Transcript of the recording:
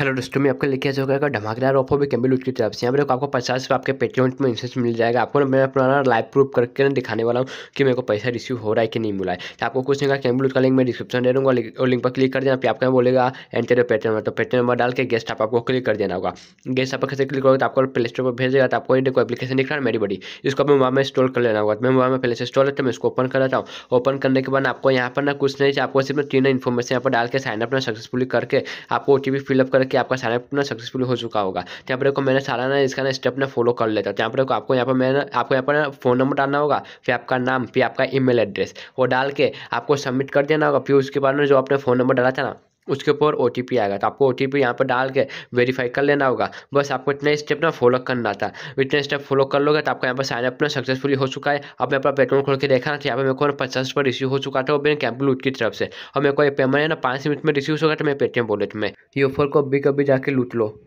hello दोस्तों में आपको लेके आ जाएगा धमाकेदार ऑफर भी कैम्बिल की तरफ से यहाँ पर आपको पचास रुपये आपके पेटीएम में इंसेंस मिल जाएगा आपको मैं अपना लाइव प्रूफ करके ना दिखाने वाला हूँ कि मेरे को पैसा रिसीव हो रहा है कि नहीं मिला है तो आपको कुछ नहीं कहा कैम्बिल का लिंक मैं डिस्क्रिप्शन दे दूँगा और लिंक पर क्लिक कर देना फिर यहाँ बोलेगा एंटर पेटीएम नंबर तो पेटीएम नंबर डाल के गेस्ट आप आपको क्लिक कर देना होगा गेस्ट आप कैसे क्लिक करोगे तो आपको प्ले स्टोर पर भेजेगा तो आपको देखो एप्लीकेशन दिख रहा है मेरी बड़ी इसको अपने मोबाइल में इंस्टॉल कर लेना होगा तो मैं मोबाइल में पहले से इंस्टॉल लेता मैं इसको ओपन कर लेता हूँ ओपन करने के बाद आपको यहाँ पर ना कुछ नहीं आपको सिर्फ तीन इन्फॉर्मेशन यहाँ पर डाल के साइनअप ना सक्सेसफुली करके आपको ओ टी पी फिलअप करके कि आपका सारा ना सक्सेसफुल हो चुका होगा तो यहाँ पर देखो मैंने सारा ना इसका ना स्टेप ना फॉलो कर लेता तो यहाँ पर देखो आपको यहाँ पर मैंने आपको यहाँ पर ना फ़ोन नंबर डालना होगा फिर आपका नाम फिर आपका ईमेल एड्रेस वो डाल के आपको सबमिट कर देना होगा फिर उसके बाद में जो आपने फ़ोन नंबर डाला था ना उसके ऊपर ओ टी पी आएगा तो आपको ओ टी पी यहाँ पर डाल के वेरीफाई कर लेना होगा बस आपको इतना स्टेप ना फॉलो करना था इतने स्टेप फॉलो कर लोगे तो आपका यहाँ पर साइनअप ना सक्सेसफुल हो चुका है अब मैं अपना पेटीएम खोल के देखा ना तो यहाँ पर मेरे को पचास रुपये रिसीव हो चुका था वो मेरे कैंपल लूट की तरफ से और मेरे को ये पेमेंट है ना पाँच मिनट में रिसीव होगा तो मैं पेटीएम वॉलेट में ये ऑफर को अभी कभी जाके लूट लो